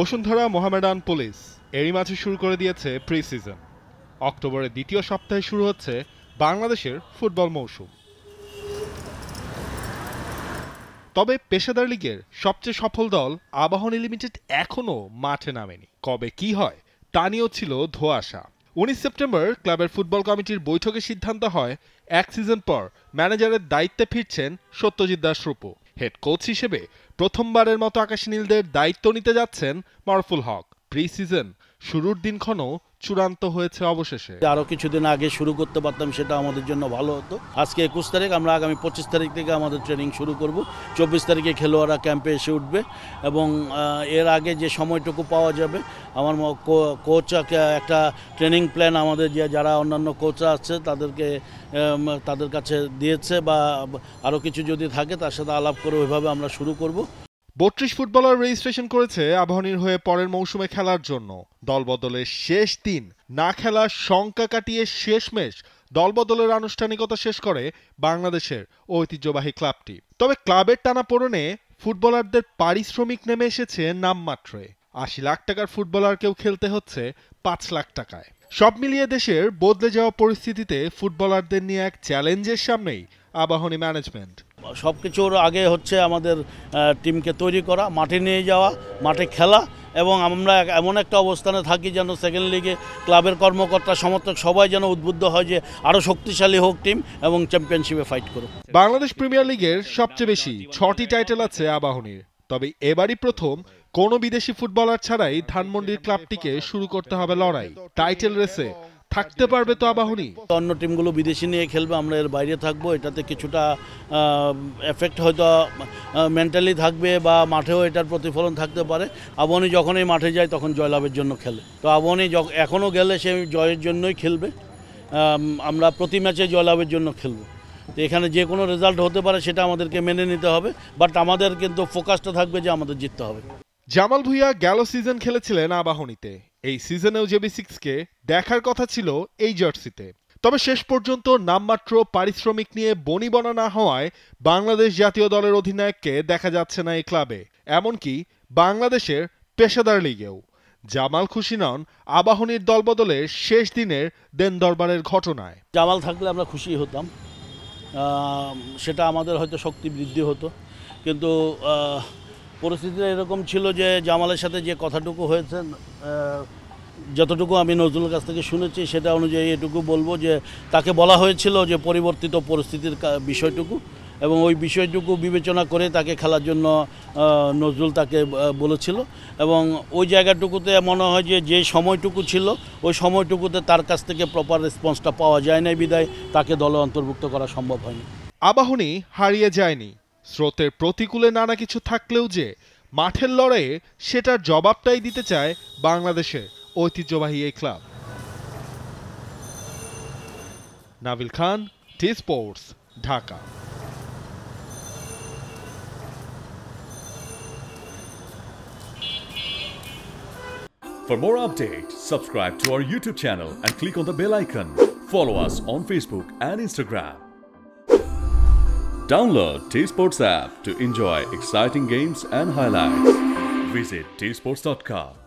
Bashundhara Mohammedan police এরই মাঝে শুরু করে দিয়েছে প্রি সিজন অক্টোবরের দ্বিতীয় সপ্তাহে শুরু হচ্ছে বাংলাদেশের ফুটবল মৌসুম তবে পেশাদার লীগের সবচেয়ে সফল দল আবাহনী লিমিটেড এখনও মাঠে নামেনি কবে কি হয় তা নিয়েও ছিল ধোয়াশা উনিশ সেপ্টেম্বর ক্লাবের ফুটবল কমিটির বৈঠকে সিদ্ধান্ত হয় এক সিজন পর ম্যানেজারের দায়িত্বে ফিরছেন সত্যজিৎ দাস রূপু হেড কোচ হিসেবে প্রথমবারের মতো নীলদের দায়িত্ব নিতে যাচ্ছেন মারফুল হক প্রি সিজন শুরুর দিনক্ষণও চূড়ান্ত হয়েছে অবশেষে আরও কিছুদিন আগে শুরু করতে পারতাম সেটা আমাদের জন্য ভালো হতো আজকে একুশ তারিখ আমরা আগামী পঁচিশ তারিখ থেকে আমাদের ট্রেনিং শুরু করব চব্বিশ তারিখে খেলোয়াড়রা ক্যাম্পে এসে উঠবে এবং এর আগে যে সময়টুকু পাওয়া যাবে আমার কোচ একটা ট্রেনিং প্ল্যান আমাদের যে যারা অন্যান্য কোচরা আছে তাদেরকে তাদের কাছে দিয়েছে বা আরও কিছু যদি থাকে তার সাথে আলাপ করে ওইভাবে আমরা শুরু করব বত্রিশ ফুটবলার রেজিস্ট্রেশন করেছে আবাহনীর হয়ে পরের মৌসুমে খেলার জন্য দলবদলের শেষ দিন না খেলার শঙ্কা কাটিয়ে শেষমেশ দলবদলের আনুষ্ঠানিকতা শেষ করে বাংলাদেশের ঐতিহ্যবাহী ক্লাবটি তবে ক্লাবের টানা পড়নে ফুটবলারদের পারিশ্রমিক নেমে এসেছে নামমাত্রে আশি লাখ টাকার ফুটবলারকেও খেলতে হচ্ছে পাঁচ লাখ টাকায় সব মিলিয়ে দেশের বদলে যাওয়া পরিস্থিতিতে ফুটবলারদের নিয়ে এক চ্যালেঞ্জের সামনেই আবাহনী ম্যানেজমেন্ট সব কিছুর আগে হচ্ছে আমাদের টিমকে তৈরি করা মাঠে নিয়ে যাওয়া মাঠে খেলা এবং আমরা এমন একটা অবস্থানে থাকি যেন সেকেন্ড লিগে ক্লাবের কর্মকর্তা সমর্থক সবাই যেন উদ্বুদ্ধ হয় যে আরও শক্তিশালী হোক টিম এবং চ্যাম্পিয়নশিপে ফাইট করুক বাংলাদেশ প্রিমিয়ার লিগের সবচেয়ে বেশি ছটি টাইটেল আছে আবাহনীর তবে এবারই প্রথম কোনো বিদেশি ফুটবলার ছাড়াই ধানমন্ডির ক্লাবটিকে শুরু করতে হবে লড়াই টাইটেল রেসে থাকতে পারবে তো আবাহনী অন্য টিমগুলো বিদেশি নিয়ে খেলবে আমরা এর বাইরে থাকবো এটাতে কিছুটা এফেক্ট হয়তো মেন্টালি থাকবে বা মাঠেও এটার প্রতিফলন থাকতে পারে আবাহনী যখনই মাঠে যায় তখন জয়লাভের জন্য খেলে তো আবাহনী এখনও গেলে সে জয়ের জন্যই খেলবে আমরা প্রতি ম্যাচে জয়লাভের জন্য খেলবো তো এখানে যে কোনো রেজাল্ট হতে পারে সেটা আমাদেরকে মেনে নিতে হবে বাট আমাদের কিন্তু ফোকাসটা থাকবে যে আমাদের জিততে হবে জামাল ভুইয়া গেল সিজন খেলেছিলেন আবাহনীতে এই সিজনেও জেবি সিক্সকে দেখার কথা ছিল এই জার্সিতে তবে শেষ পর্যন্ত নামমাত্র পারিশ্রমিক নিয়ে বনিবনা না হওয়ায় বাংলাদেশ জাতীয় দলের অধিনায়ককে দেখা যাচ্ছে না এই ক্লাবে এমনকি বাংলাদেশের পেশাদার লিগেও জামাল খুশি নন আবাহনীর দলবদলের শেষ দিনের দেন দরবারের ঘটনায় জামাল থাকলে আমরা খুশি হতাম সেটা আমাদের হয়তো শক্তি বৃদ্ধি হতো কিন্তু পরিস্থিতিটা এরকম ছিল যে জামালের সাথে যে কথাটুকু হয়েছে যতটুকু আমি নজরুলের কাছ থেকে শুনেছি সেটা অনুযায়ী এটুকু বলবো যে তাকে বলা হয়েছিল যে পরিবর্তিত পরিস্থিতির বিষয়টুকু এবং ওই বিষয়টুকু বিবেচনা করে তাকে খেলার জন্য নজরুল তাকে বলেছিল এবং ওই জায়গাটুকুতে মনে হয় যে যে সময়টুকু ছিল ওই সময়টুকুতে তার কাছ থেকে প্রপার রেসপন্সটা পাওয়া যায় নাই বিদায় তাকে দলে অন্তর্ভুক্ত করা সম্ভব হয়নি আবাহনী হারিয়ে যায়নি স্রোতের প্রতিকূলে নানা কিছু থাকলেও যে মাঠের লড়াইয়ে সেটার জবাবটাই দিতে চায় বাংলাদেশের ঐতিহ্যবাহী এই club Nabil Khan T sports Dhaka For more updates, subscribe to our YouTube channel and click on the bell icon. Follow us on Facebook and Instagram. Download T Sports app to enjoy exciting games and highlights. Visit tsports.com.